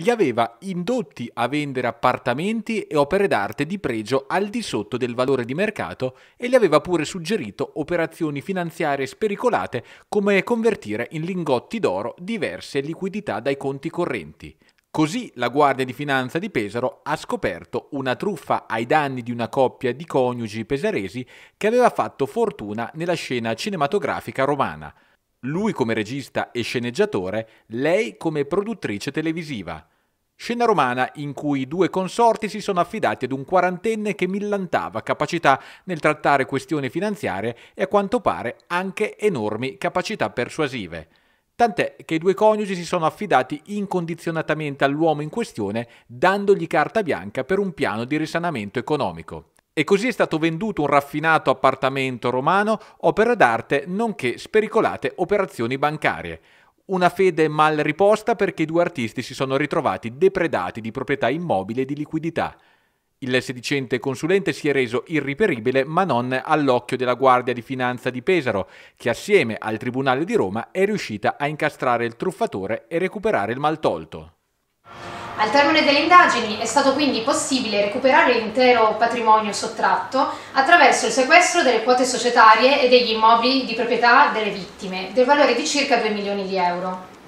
li aveva indotti a vendere appartamenti e opere d'arte di pregio al di sotto del valore di mercato e gli aveva pure suggerito operazioni finanziarie spericolate come convertire in lingotti d'oro diverse liquidità dai conti correnti. Così la Guardia di Finanza di Pesaro ha scoperto una truffa ai danni di una coppia di coniugi pesaresi che aveva fatto fortuna nella scena cinematografica romana. Lui come regista e sceneggiatore, lei come produttrice televisiva. Scena romana in cui i due consorti si sono affidati ad un quarantenne che millantava capacità nel trattare questioni finanziarie e a quanto pare anche enormi capacità persuasive. Tant'è che i due coniugi si sono affidati incondizionatamente all'uomo in questione, dandogli carta bianca per un piano di risanamento economico. E così è stato venduto un raffinato appartamento romano, opera d'arte, nonché spericolate operazioni bancarie. Una fede mal riposta perché i due artisti si sono ritrovati depredati di proprietà immobile e di liquidità. Il sedicente consulente si è reso irriperibile ma non all'occhio della Guardia di Finanza di Pesaro, che assieme al Tribunale di Roma è riuscita a incastrare il truffatore e recuperare il mal tolto. Al termine delle indagini è stato quindi possibile recuperare l'intero patrimonio sottratto attraverso il sequestro delle quote societarie e degli immobili di proprietà delle vittime, del valore di circa 2 milioni di euro.